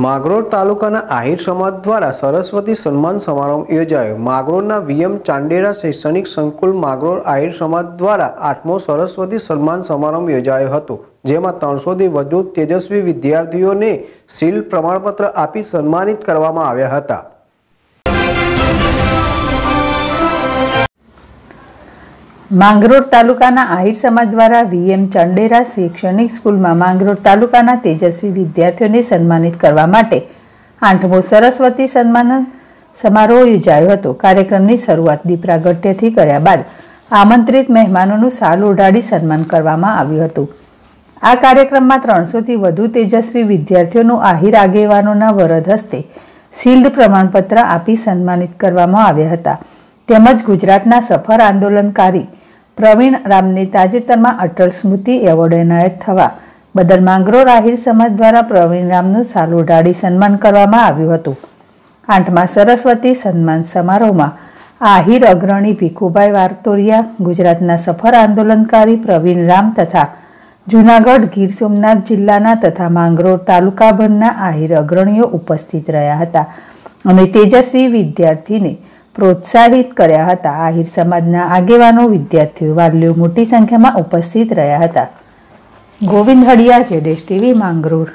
માગરોળ તાલુકાના આહિર સમાજ દ્વારા સરસ્વતી સન્માન સમારોહ યોજાયો માગરોળના વીએમ ચાંડેરા શૈક્ષણિક સંકુલ માગરોળ આહિર સમાજ દ્વારા આઠમો સરસ્વતી સન્માન સમારંભ યોજાયો હતો જેમાં ત્રણસોથી વધુ તેજસ્વી વિદ્યાર્થીઓને શીલ પ્રમાણપત્ર આપી સન્માનિત કરવામાં આવ્યા હતા માંગરોળ તાલુકાના આહિર સમાજ દ્વારા વીએમ ચંડેરા શૈક્ષણિક સ્કૂલમાં માંગરોળ તાલુકાના તેજસ્વી વિદ્યાર્થીઓને સન્માનિત કરવા માટે આઠમો સરસ્વતી સન્માન સમારોહ યોજાયો હતો કાર્યક્રમની શરૂઆત દીપરા પ્રાગટ્યથી કર્યા બાદ આમંત્રિત મહેમાનોનું સાલ ઉડાડી સન્માન કરવામાં આવ્યું હતું આ કાર્યક્રમમાં ત્રણસોથી વધુ તેજસ્વી વિદ્યાર્થીઓનું આહિર આગેવાનોના વરદ હસ્તે શીલ્ડ પ્રમાણપત્ર આપી સન્માનિત કરવામાં આવ્યા હતા તેમજ ગુજરાતના સફર આંદોલનકારી પ્રવીણ રામને તાજેતરમાં અટલ સ્મૃતિ એવોર્ડ એનાયત થવા બદલ માંગરો રાહિર સમાજ દ્વારા પ્રવીણ રામનું સાલુ ઢાળી સન્માન કરવામાં આવ્યું હતું આઠમા સરસ્વતી સન્માન સમારોહમાં આહિર અગ્રણી ભીખુભાઈ વારતોરિયા ગુજરાતના સફર આંદોલનકારી પ્રવીણ રામ તથા જૂનાગઢ ગીર સોમનાથ જિલ્લાના તથા માંગરોળ તાલુકાભરના આહિર અગ્રણીઓ ઉપસ્થિત રહ્યા હતા અને તેજસ્વી વિદ્યાર્થીને પ્રોત્સાહિત કર્યા હતા આહિર સમાજના આગેવાનો વિદ્યાર્થીઓ વાલીઓ મોટી સંખ્યામાં ઉપસ્થિત રહ્યા હતા ગોવિંદ હડિયા જેડેશ ટીવી માંગરૂર